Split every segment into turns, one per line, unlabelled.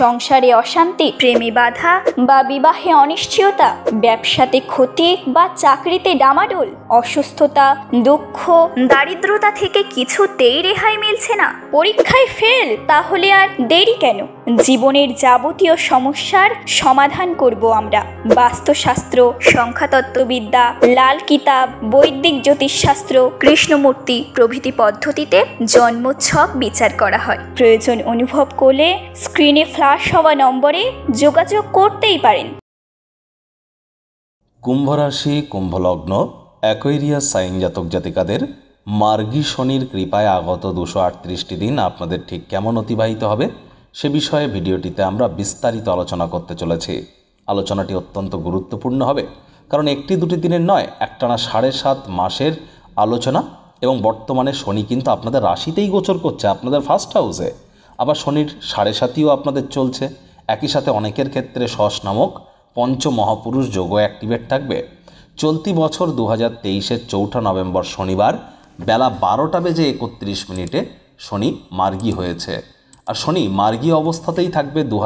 সংসারে অশান্তি প্রেমে বাধা বা বিবাহে অনিশ্চয়তা ব্যবসাতে ক্ষতি বা চাকরিতে ডামাডোল অসুস্থতা দুঃখ দারিদ্রতা থেকে কিছুতেই রেহাই মিলছে না পরীক্ষায় ফেল তাহলে আর দেরি কেন জীবনের যাবতীয় সমস্যার সমাধান করব আমরা বাস্তুশাস্ত্র সংখ্যাতত্ত্ববিদ্যা লাল কিতাব বৈদিক জ্যোতিষশাস্ত্র কৃষ্ণমূর্তি প্রভৃতি পদ্ধতিতে জন্মোৎসব বিচার করা হয় প্রয়োজন অনুভব করলে স্ক্রিনে ফ্লাশ হওয়া নম্বরে যোগাযোগ করতেই পারেন কুম্ভ রাশি কুম্ভলগ্ন অ্যাকোয়েরিয়া সাইন জাতক জাতিকাদের মার্গী শনির কৃপায় আগত দুশো আটত্রিশটি দিন আপনাদের ঠিক কেমন অতিবাহিত হবে সে বিষয়ে ভিডিওটিতে আমরা বিস্তারিত আলোচনা করতে চলেছি আলোচনাটি অত্যন্ত গুরুত্বপূর্ণ হবে কারণ একটি দুটি দিনের নয় একটানা সাড়ে সাত মাসের আলোচনা এবং বর্তমানে শনি কিন্তু আপনাদের রাশিতেই গোচর করছে আপনাদের ফার্স্ট হাউসে আবার শনির সাড়ে সাতিও আপনাদের চলছে একই সাথে অনেকের ক্ষেত্রে সস নামক পঞ্চ মহাপুরুষ যোগ অ্যাক্টিভেট থাকবে চলতি বছর দু হাজার তেইশের চৌঠা নভেম্বর শনিবার বেলা বারোটা বেজে একত্রিশ মিনিটে শনি মার্গী হয়েছে আর শনি মার্গী অবস্থাতেই থাকবে দু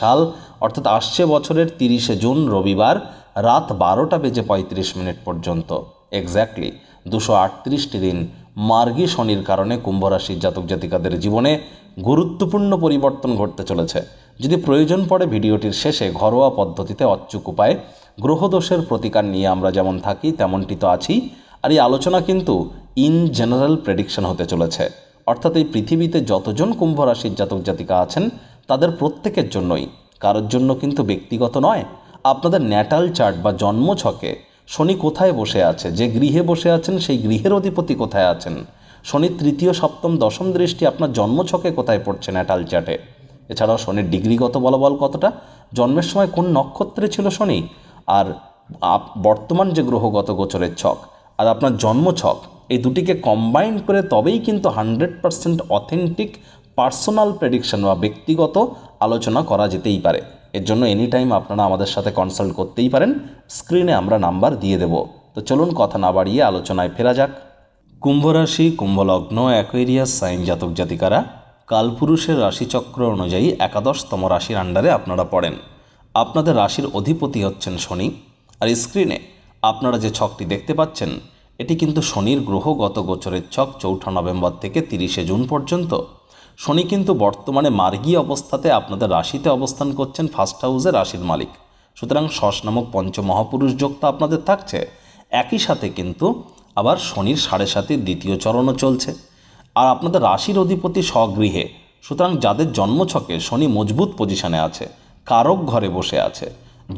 সাল অর্থাৎ আসছে বছরের তিরিশে জুন রবিবার রাত বারোটা বেজে পঁয়ত্রিশ মিনিট পর্যন্ত এক্স্যাক্টলি দুশো আটত্রিশটি দিন মার্গী শনির কারণে কুম্ভরাশির জাতক জাতিকাদের জীবনে গুরুত্বপূর্ণ পরিবর্তন ঘটতে চলেছে যদি প্রয়োজন পড়ে ভিডিওটির শেষে ঘরোয়া পদ্ধতিতে অচ্যুক উপায়ে গ্রহদোষের প্রতিকার নিয়ে আমরা যেমন থাকি তেমনটি তো আছি আর এই আলোচনা কিন্তু ইন জেনারেল প্রেডিকশন হতে চলেছে অর্থাৎ এই পৃথিবীতে যতজন কুম্ভ রাশির জাতক জাতিকা আছেন তাদের প্রত্যেকের জন্যই কারোর জন্য কিন্তু ব্যক্তিগত নয় আপনাদের ন্যাটাল চার্ট বা জন্ম ছকে শনি কোথায় বসে আছে যে গৃহে বসে আছেন সেই গৃহের অধিপতি কোথায় আছেন শনির তৃতীয় সপ্তম দশম দৃষ্টি আপনার জন্মছকে কোথায় পড়ছে ন্যাটাল চার্টে এছাড়াও শনির ডিগ্রিগত বলবল কতটা জন্মের সময় কোন নক্ষত্রে ছিল শনি আর বর্তমান যে গ্রহগত গোচরের ছক আর আপনার জন্ম ছক এই দুটিকে কম্বাইন করে তবেই কিন্তু hundred percent authentic personal prediction বা ব্যক্তিগত আলোচনা করা যেতেই পারে এর জন্য এনি টাইম আপনারা আমাদের সাথে কনসাল্ট করতেই পারেন স্ক্রিনে আমরা নাম্বার দিয়ে দেব তো চলুন কথা না বাড়িয়ে আলোচনায় ফেরা যাক কুম্ভ রাশি কুম্ভলগ্ন অ্যাকোয়েরিয়াস সাইন জাতক জাতিকারা কালপুরুষের রাশিচক্র অনুযায়ী একাদশতম রাশির আন্ডারে আপনারা পড়েন আপনাদের রাশির অধিপতি হচ্ছেন শনি আর স্ক্রিনে আপনারা যে ছকটি দেখতে পাচ্ছেন এটি কিন্তু শনির গ্রহ গত গোচরের ছক চৌঠা নভেম্বর থেকে তিরিশে জুন পর্যন্ত শনি কিন্তু বর্তমানে মার্গী অবস্থাতে আপনাদের রাশিতে অবস্থান করছেন ফার্স্ট হাউসে রাশির মালিক সুতরাং শস নামক পঞ্চমহাপুরুষ যোগ তো আপনাদের থাকছে একই সাথে কিন্তু আবার শনির সাড়ে সাতির দ্বিতীয় চরণও চলছে আর আপনাদের রাশির অধিপতি স্বগৃহে সুতরাং যাদের জন্মছকে শনি মজবুত পজিশনে আছে কারক ঘরে বসে আছে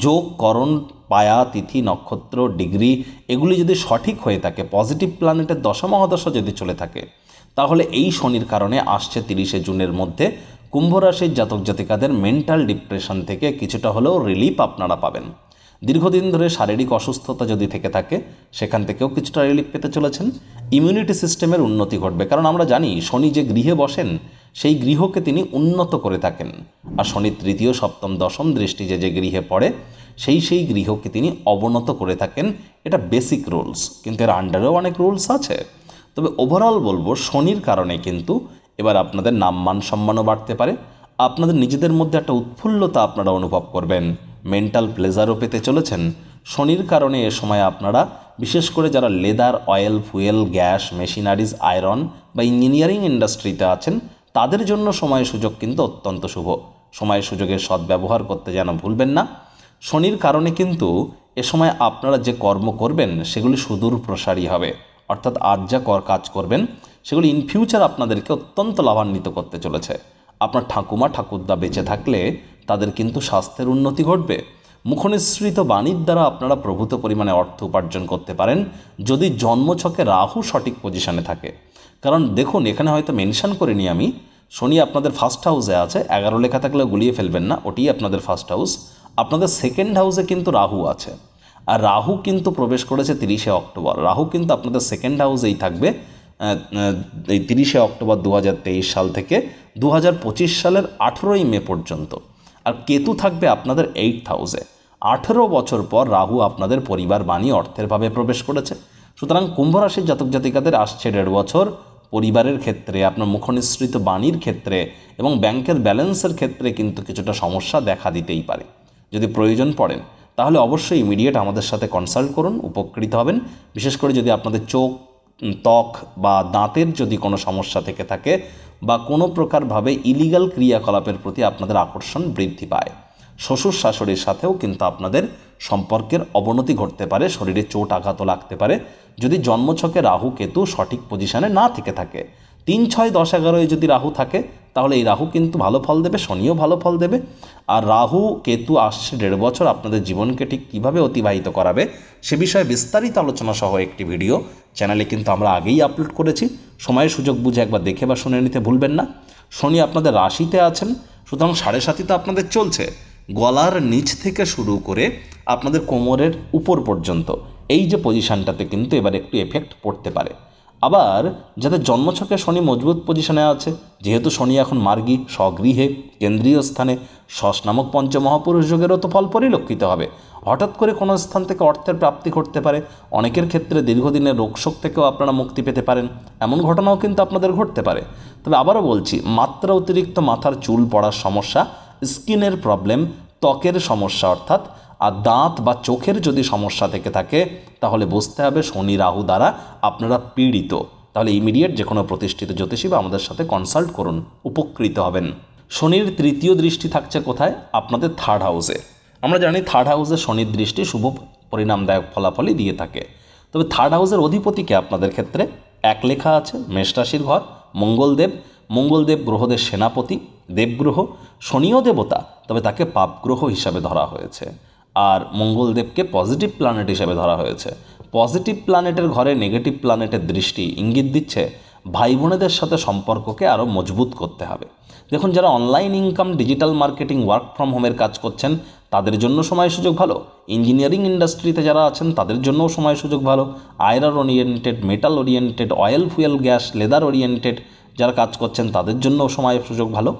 যোগ করণ পায়া তিথি নক্ষত্র ডিগ্রি এগুলি যদি সঠিক হয়ে থাকে পজিটিভ প্ল্যানেটের দশা মহাদশা যদি চলে থাকে তাহলে এই শনির কারণে আসছে তিরিশে জুনের মধ্যে কুম্ভরাশির জাতক জাতিকাদের মেন্টাল ডিপ্রেশন থেকে কিছুটা হলেও রিলিফ আপনারা পাবেন দীর্ঘদিন ধরে শারীরিক অসুস্থতা যদি থেকে থাকে সেখান থেকেও কিছুটা রিলিফ পেতে চলেছেন ইমিউনিটি সিস্টেমের উন্নতি ঘটবে কারণ আমরা জানি শনি যে গৃহে বসেন সেই গৃহকে তিনি উন্নত করে থাকেন আর শনি তৃতীয় সপ্তম দশম দৃষ্টি যে যে গৃহে পড়ে সেই সেই গৃহকে তিনি অবনত করে থাকেন এটা বেসিক রুলস কিন্তু এর আন্ডারেও অনেক রুলস আছে তবে ওভারঅল বলবো শনির কারণে কিন্তু এবার আপনাদের নাম মান সম্মানও বাড়তে পারে আপনাদের নিজেদের মধ্যে একটা উৎফুল্লতা আপনারা অনুভব করবেন মেন্টাল প্লেজারও পেতে চলেছেন শনির কারণে এ সময় আপনারা বিশেষ করে যারা leather oil fuel gas machineries iron বা ইঞ্জিনিয়ারিং ইন্ডাস্ট্রিতে আছেন তাদের জন্য সময় সুযোগ কিন্তু অত্যন্ত শুভ সময় সুযোগের সদ্ব্যবহার করতে যেন ভুলবেন না শনির কারণে কিন্তু এ সময় আপনারা যে কর্ম করবেন সেগুলি সুদূর প্রসারী হবে অর্থাৎ আজ যা কর কাজ করবেন সেগুলি ইন ফিউচার আপনাদেরকে অত্যন্ত লাভান্বিত করতে চলেছে আপনার ঠাকুমা ঠাকুরদা বেঁচে থাকলে তাদের কিন্তু স্বাস্থ্যের উন্নতি ঘটবে মুখনিসৃত বাণীর দ্বারা আপনারা প্রভূত পরিমাণে অর্থ উপার্জন করতে পারেন যদি জন্মছকে রাহু সঠিক পজিশানে থাকে কারণ দেখুন এখানে হয়তো মেনশান করিনি আমি শনি আপনাদের ফার্স্ট হাউসে আছে এগারো লেখা থাকলে গুলিয়ে ফেলবেন না ওটি আপনাদের ফার্স্ট হাউস আপনাদের সেকেন্ড হাউসে কিন্তু রাহু আছে আর রাহু কিন্তু প্রবেশ করেছে তিরিশে অক্টোবর রাহু কিন্তু আপনাদের সেকেন্ড হাউসেই থাকবে এই তিরিশে অক্টোবর দু সাল থেকে দু সালের আঠেরোই মে পর্যন্ত আর কেতু থাকবে আপনাদের এইট হাউসে আঠেরো বছর পর রাহু আপনাদের পরিবার বানিয়ে অর্থেরভাবে প্রবেশ করেছে সুতরাং কুম্ভ রাশির জাতক জাতিকাদের আসছে দেড় বছর পরিবারের ক্ষেত্রে আপনার মুখনিসৃত বাণীর ক্ষেত্রে এবং ব্যাংকের ব্যালেন্সের ক্ষেত্রে কিন্তু কিছুটা সমস্যা দেখা দিতেই পারে যদি প্রয়োজন পড়েন তাহলে অবশ্যই ইমিডিয়েট আমাদের সাথে কনসাল্ট করুন উপকৃত হবেন বিশেষ করে যদি আপনাদের চোখ ত্বক বা দাঁতের যদি কোনো সমস্যা থেকে থাকে বা কোনো প্রকারভাবে ইলিগাল ক্রিয়াকলাপের প্রতি আপনাদের আকর্ষণ বৃদ্ধি পায় শ্বশুর শাশুড়ির সাথেও কিন্তু আপনাদের সম্পর্কের অবনতি ঘটতে পারে শরীরে চোট আঘাত লাগতে পারে যদি জন্মছকে রাহু কেতু সঠিক পজিশনে না থেকে থাকে তিন ছয় দশ এগারোয় যদি রাহু থাকে তাহলে এই রাহু কিন্তু ভালো ফল দেবে শনিও ভালো ফল দেবে আর রাহু কেতু আসছে দেড় বছর আপনাদের জীবনকে ঠিক কীভাবে অতিবাহিত করাবে সে বিষয়ে বিস্তারিত আলোচনা সহ একটি ভিডিও চ্যানেলে কিন্তু আমরা আগেই আপলোড করেছি সময়ের সুযোগ বুঝে একবার দেখে বা শুনে নিতে ভুলবেন না শনি আপনাদের রাশিতে আছেন সুতরাং সাড়ে সাতিতে আপনাদের চলছে গলার নিচ থেকে শুরু করে আপনাদের কোমরের উপর পর্যন্ত এই যে পজিশানটাতে কিন্তু এবার একটু এফেক্ট পড়তে পারে আবার যাদের জন্মছকে শনি মজবুত পজিশনে আছে যেহেতু শনি এখন মার্গী স্বগৃহে কেন্দ্রীয় স্থানে শস নামক পঞ্চমহাপুরুষ যোগেরও তো ফল পরিলক্ষিত হবে হঠাৎ করে কোনো স্থান থেকে অর্থের প্রাপ্তি ঘটতে পারে অনেকের ক্ষেত্রে দীর্ঘদিনের রোগশোক থেকেও আপনারা মুক্তি পেতে পারেন এমন ঘটনাও কিন্তু আপনাদের ঘটতে পারে তবে আবারও বলছি মাত্রা অতিরিক্ত মাথার চুল পড়ার সমস্যা স্কিনের প্রবলেম ত্বকের সমস্যা অর্থাৎ আর দাঁত বা চোখের যদি সমস্যা থেকে থাকে তাহলে বুঝতে হবে শনি রাহু দ্বারা আপনারা পীড়িত তাহলে ইমিডিয়েট যে কোনো প্রতিষ্ঠিত জ্যোতিষী বা আমাদের সাথে কনসাল্ট করুন উপকৃত হবেন শনির তৃতীয় দৃষ্টি থাকছে কোথায় আপনাদের থার্ড হাউসে আমরা জানি থার্ড হাউসে শনির দৃষ্টি শুভ পরিণামদায়ক ফলাফলই দিয়ে থাকে তবে থার্ড হাউসের অধিপতিকে আপনাদের ক্ষেত্রে এক লেখা আছে মেষরাশির ঘর মঙ্গলদেব মঙ্গলদেব গ্রহদের সেনাপতি দেবগ্রহ শনিও দেবতা তবে তাকে পাপগ্রহ হিসাবে ধরা হয়েছে আর মঙ্গলদেবকে পজিটিভ প্ল্যানেট হিসেবে ধরা হয়েছে পজিটিভ প্ল্যানেটের ঘরে নেগেটিভ প্ল্যানেটের দৃষ্টি ইঙ্গিত দিচ্ছে ভাই বোনেদের সাথে সম্পর্ককে আরও মজবুত করতে হবে দেখুন যারা online income digital marketing work from হোমের কাজ করছেন তাদের জন্য সময় সুযোগ ভালো ইঞ্জিনিয়ারিং ইন্ডাস্ট্রিতে যারা আছেন তাদের জন্যও সময় সুযোগ ভালো iron oriented metal oriented oil fuel gas leather oriented যারা কাজ করছেন তাদের জন্যও সময় সুযোগ ভালো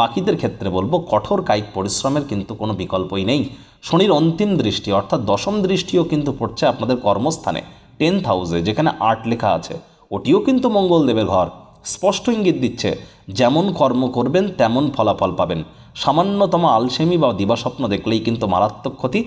বাকিদের ক্ষেত্রে বলবো কঠোর কায়িক পরিশ্রমের কিন্তু কোনো বিকল্পই নেই শনির অন্তিম দৃষ্টি অর্থাৎ দশম দৃষ্টিও কিন্তু পড়ছে আপনাদের কর্মস্থানে টেন্থ হাউসে যেখানে আর্ট লেখা আছে ওটিও কিন্তু মঙ্গলদেবের ঘর স্পষ্ট ইঙ্গিত দিচ্ছে যেমন কর্ম করবেন তেমন ফলাফল পাবেন সামান্যতম আলসেমি বা দিবাস্বপ্ন দেখলেই কিন্তু মারাত্মক ক্ষতি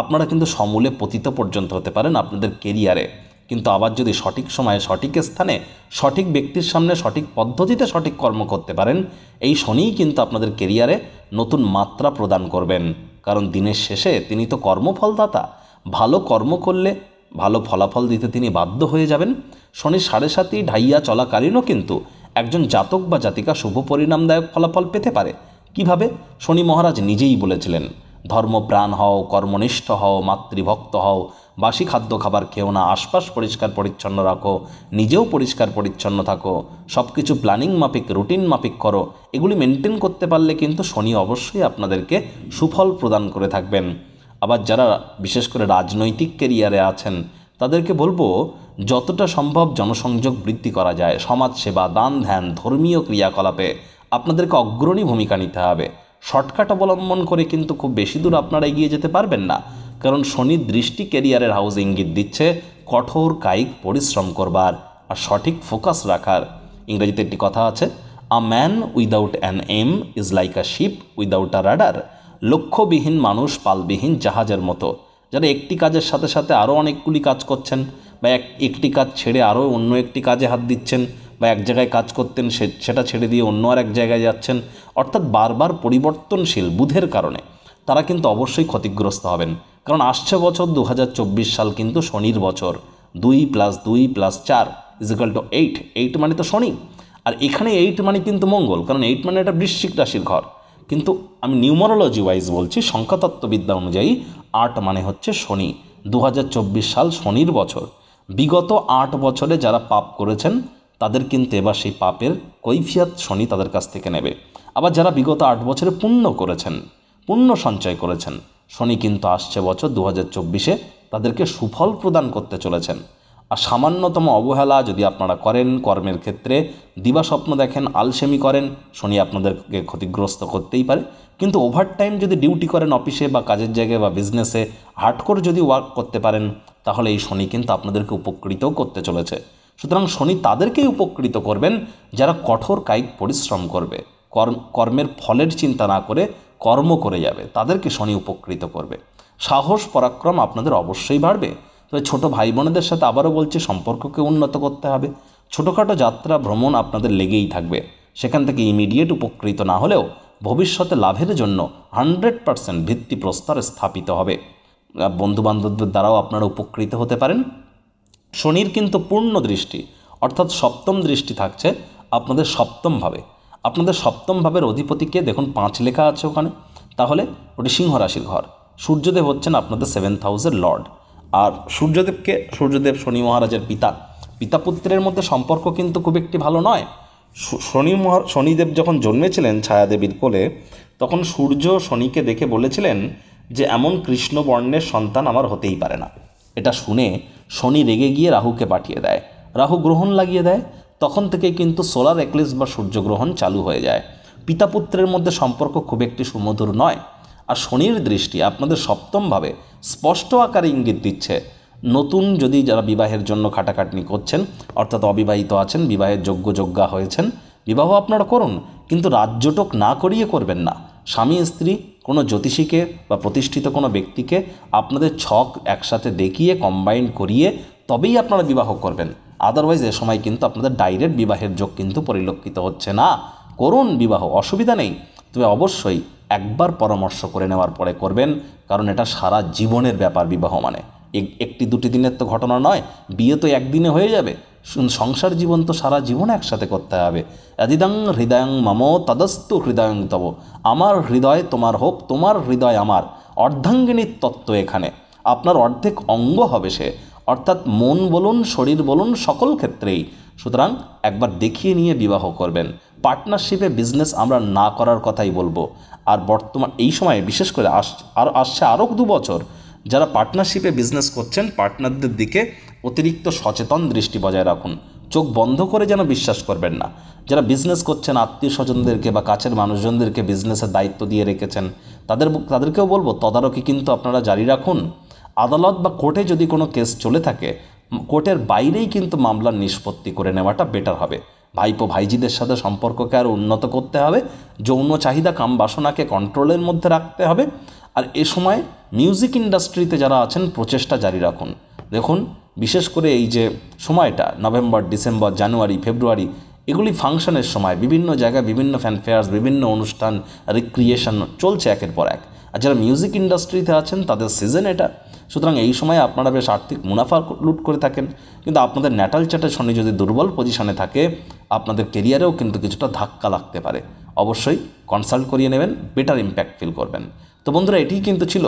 আপনারা কিন্তু সমূলে পতিত পর্যন্ত হতে পারেন আপনাদের কেরিয়ারে কিন্তু আবার যদি সঠিক সময়ে সঠিক স্থানে সঠিক ব্যক্তির সামনে সঠিক পদ্ধতিতে সঠিক কর্ম করতে পারেন এই শনিই কিন্তু আপনাদের কেরিয়ারে নতুন মাত্রা প্রদান করবেন কারণ দিনের শেষে তিনি তো কর্মফলদাতা ভালো কর্ম করলে ভালো ফলাফল দিতে তিনি বাধ্য হয়ে যাবেন শনি সাড়ে সাতই ঢাইয়া চলাকালীনও কিন্তু একজন জাতক বা জাতিকা শুভ পরিণামদায়ক ফলাফল পেতে পারে কিভাবে শনি মহারাজ নিজেই বলেছিলেন ধর্মপ্রাণ হও কর্মনিষ্ঠ হও মাতৃভক্ত হও বাসি খাদ্য খাবার খেও না আশপাশ পরিষ্কার পরিচ্ছন্ন রাখো নিজেও পরিষ্কার পরিচ্ছন্ন থাকো সব কিছু প্ল্যানিং মাফিক রুটিন মাফিক করো এগুলি মেনটেন করতে পারলে কিন্তু শনি অবশ্যই আপনাদেরকে সুফল প্রদান করে থাকবেন আবার যারা বিশেষ করে রাজনৈতিক কেরিয়ারে আছেন তাদেরকে বলবো যতটা সম্ভব জনসংযোগ বৃদ্ধি করা যায় সমাজসেবা দান ধ্যান ধর্মীয় ক্রিয়াকলাপে আপনাদেরকে অগ্রণী ভূমিকা নিতে হবে শর্টকাট অবলম্বন করে কিন্তু খুব বেশি দূর আপনারা এগিয়ে যেতে পারবেন না কারণ শনি দৃষ্টি ক্যারিয়ারের হাউস ইঙ্গিত দিচ্ছে কঠোর কায়িক পরিশ্রম করবার আর সঠিক ফোকাস রাখার ইংরেজিতে একটি কথা আছে a man without an aim is like a ship without a rudder লক্ষ্যবিহীন মানুষ পালবিহীন জাহাজের মতো যারা একটি কাজের সাথে সাথে আরও অনেকগুলি কাজ করছেন বা এক একটি কাজ ছেড়ে আরও অন্য একটি কাজে হাত দিচ্ছেন বা এক জায়গায় কাজ করতেন সে সেটা ছেড়ে দিয়ে অন্য আর এক জায়গায় যাচ্ছেন অর্থাৎ বারবার পরিবর্তনশীল বুধের কারণে তারা কিন্তু অবশ্যই ক্ষতিগ্রস্ত হবেন কারণ আসছে বছর দু সাল কিন্তু শনির বছর দুই প্লাস দুই প্লাস চার is equal to eight eight মানে তো শনি আর এখানে এইট মানে কিন্তু মঙ্গল কারণ এইট মানে এটা বৃশ্চিক রাশির ঘর কিন্তু আমি নিউমারোলজি ওয়াইজ বলছি সংখ্যাতত্ত্ববিদ্যা অনুযায়ী আট মানে হচ্ছে শনি দু সাল শনির বছর বিগত আট বছরে যারা পাপ করেছেন তাদের কিন্তু এবার সেই পাপের কৈফিয়াত শনি তাদের কাছ থেকে নেবে আবার যারা বিগত আট বছরে পুণ্য করেছেন পুণ্য সঞ্চয় করেছেন শনি কিন্তু আসছে বছর দু হাজার চব্বিশে তাদেরকে সুফল প্রদান করতে চলেছেন আর সামান্যতম অবহেলা যদি আপনারা করেন কর্মের ক্ষেত্রে দিবা স্বপ্ন দেখেন আলসেমি করেন শনি আপনাদেরকে ক্ষতিগ্রস্ত করতেই পারে কিন্তু ওভারটাইম যদি ডিউটি করেন অফিসে বা কাজের জায়গায় বা বিজনেসে হার্ডকোর যদি ওয়ার্ক করতে পারেন তাহলে এই শনি কিন্তু আপনাদেরকে উপকৃতও করতে চলেছে সুতরাং শনি তাদেরকেই উপকৃত করবেন যারা কঠোর কায়িক পরিশ্রম করবে কর্মের ফলের চিন্তা না করে কর্ম করে যাবে তাদেরকে শনি উপকৃত করবে সাহস পরাক্রম আপনাদের অবশ্যই বাড়বে তবে ছোটো ভাই বোনেদের সাথে আবারও বলছে সম্পর্ককে উন্নত করতে হবে ছোটোখাটো যাত্রা ভ্রমণ আপনাদের লেগেই থাকবে সেখান থেকে ইমিডিয়েট উপকৃত না হলেও ভবিষ্যতে লাভের জন্য হান্ড্রেড পারসেন্ট ভিত্তিপ্রস্তর স্থাপিত হবে বন্ধুবান্ধবদের দ্বারাও আপনারা উপকৃত হতে পারেন শনির কিন্তু পূর্ণ দৃষ্টি অর্থাৎ সপ্তম দৃষ্টি থাকছে আপনাদের সপ্তমভাবে আপনাদের সপ্তম ভাবের অধিপতিকে দেখুন পাঁচ লেখা আছে ওখানে তাহলে ওটি সিংহ রাশির ঘর সূর্যদেব হচ্ছেন আপনাদের সেভেন্থ হাউসের লর্ড আর সূর্যদেবকে সূর্যদেব শনি মহারাজের পিতা পিতা পুত্রের মধ্যে সম্পর্ক কিন্তু খুব একটি ভালো নয় শনি মহা শনিদেব যখন জন্মেছিলেন ছায়াদেবীর কোলে তখন সূর্য শনিকে দেখে বলেছিলেন যে এমন কৃষ্ণ বর্ণের সন্তান আমার হতেই পারে না এটা শুনে শনি রেগে গিয়ে রাহুকে পাঠিয়ে দেয় রাহু গ্রহণ লাগিয়ে দেয় তখন থেকে কিন্তু সোলার একলিস বা সূর্যগ্রহণ চালু হয়ে যায় পিতা পুত্রের মধ্যে সম্পর্ক খুব একটি সুমধুর নয় আর শনির দৃষ্টি আপনাদের সপ্তমভাবে স্পষ্ট আকারে ইঙ্গিত দিচ্ছে নতুন যদি যারা বিবাহের জন্য খাটাখাটনি করছেন অর্থাৎ অবিবাহিত আছেন বিবাহের যোগ্য যোগ্যা হয়েছেন বিবাহ আপনারা করুন কিন্তু রাজ্যটক না করিয়ে করবেন না স্বামী স্ত্রী কোনো জ্যোতিষীকে বা প্রতিষ্ঠিত কোনো ব্যক্তিকে আপনাদের ছক একসাথে দেখিয়ে কম্বাইন করিয়ে তবেই আপনারা বিবাহ করবেন আদারওয়াইজ এ সময় কিন্তু আপনাদের ডাইরেক্ট বিবাহের যোগ কিন্তু পরিলক্ষিত হচ্ছে না করুন বিবাহ অসুবিধা নেই তবে অবশ্যই একবার পরামর্শ করে নেওয়ার পরে করবেন কারণ এটা সারা জীবনের ব্যাপার বিবাহ মানে একটি দুটি দিনের তো ঘটনা নয় বিয়ে তো একদিনে হয়ে যাবে সংসার জীবন তো সারা জীবন একসাথে করতে হবে আদিদাং হৃদয়ং মম তদস্তু হৃদয়ং তব আমার হৃদয় তোমার হোক তোমার হৃদয় আমার অর্ধাঙ্গিনীর তত্ত্ব এখানে আপনার অর্ধেক অঙ্গ হবে সে অর্থাৎ মন বলুন শরীর বলুন সকল ক্ষেত্রেই সুতরাং একবার দেখিয়ে নিয়ে বিবাহ করবেন পার্টনারশিপে বিজনেস আমরা না করার কথাই বলবো আর বর্তমান এই সময়ে বিশেষ করে আস আর আসছে আরও দু বছর যারা পার্টনারশিপে বিজনেস করছেন পার্টনারদের দিকে অতিরিক্ত সচেতন দৃষ্টি বজায় রাখুন চোখ বন্ধ করে যেন বিশ্বাস করবেন না যারা বিজনেস করছেন আত্মীয় স্বজনদেরকে বা কাছের মানুষজনদেরকে বিজনেসের দায়িত্ব দিয়ে রেখেছেন তাদের তাদেরকেও বলবো তদারকি কিন্তু আপনারা জারি রাখুন আদালত বা কোর্টে যদি কোনো কেস চলে থাকে কোর্টের বাইরেই কিন্তু মামলার নিষ্পত্তি করে নেওয়াটা বেটার হবে ভাইপো ভাইজিদের সাথে সম্পর্ককে আরও উন্নত করতে হবে যৌন চাহিদা কাম বাসনাকে কন্ট্রোলের মধ্যে রাখতে হবে আর এ সময় মিউজিক ইন্ডাস্ট্রিতে যারা আছেন প্রচেষ্টা জারি রাখুন দেখুন বিশেষ করে এই যে সময়টা নভেম্বর ডিসেম্বর জানুয়ারি ফেব্রুয়ারি এগুলি ফাংশনের সময় বিভিন্ন জায়গায় বিভিন্ন ফ্যানফেয়ার্স বিভিন্ন অনুষ্ঠান রিক্রিয়েশন চলছে একের পর এক আর যারা মিউজিক ইন্ডাস্ট্রিতে আছেন তাদের সিজন এটা সুতরাং এই সময় আপনারা বেশ আর্থিক মুনাফা লুট করে থাকেন কিন্তু আপনাদের ন্যাটাল চ্যাটার শনি যদি দুর্বল পজিশনে থাকে আপনাদের কেরিয়ারেও কিন্তু কিছুটা ধাক্কা লাগতে পারে অবশ্যই কনসাল্ট করিয়ে নেবেন বেটার ইম্প্যাক্ট ফিল করবেন তো বন্ধুরা এটি কিন্তু ছিল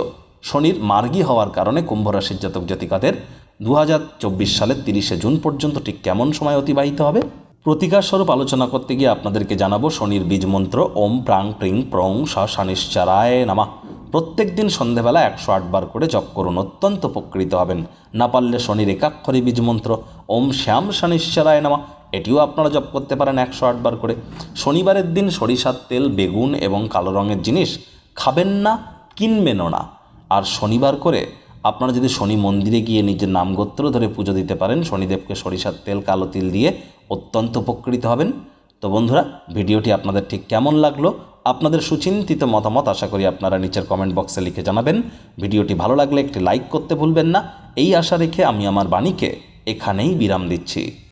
শনির মার্গী হওয়ার কারণে কুম্ভ রাশির জাতক জাতিকাদের দু সালের তিরিশে জুন পর্যন্ত ঠিক কেমন সময় অতিবাহিত হবে প্রতিকার স্বরূপ আলোচনা করতে গিয়ে আপনাদেরকে জানাবো শনির বীজ মন্ত্র ওম প্রাং প্রিং প্রং স শানিশ্চারায় নামা প্রত্যেক দিন সন্ধেবেলা একশো আটবার করে জপ করুন অত্যন্ত উপকৃত হবেন না পারলে শনির একাক্ষরী বীজ মন্ত্র ওম শ্যাম শনিশ্বরায় নামা এটিও আপনারা জপ করতে পারেন একশো আটবার করে শনিবারের দিন সরিষার তেল বেগুন এবং কালো রঙের জিনিস খাবেন না কিনবেনও না আর শনিবার করে আপনারা যদি শনি মন্দিরে গিয়ে নিজের নাম গোত্র ধরে পুজো দিতে পারেন শনিদেবকে সরিষার তেল কালো তিল দিয়ে অত্যন্ত উপকৃত হবেন তো বন্ধুরা ভিডিওটি আপনাদের ঠিক কেমন লাগলো আপনাদের সুচিন্তিত মতামত আশা করি আপনারা নিচের কমেন্ট বক্সে লিখে জানাবেন ভিডিওটি ভালো লাগলে একটি লাইক করতে ভুলবেন না এই আশা রেখে আমি আমার বাণীকে এখানেই বিরাম দিচ্ছি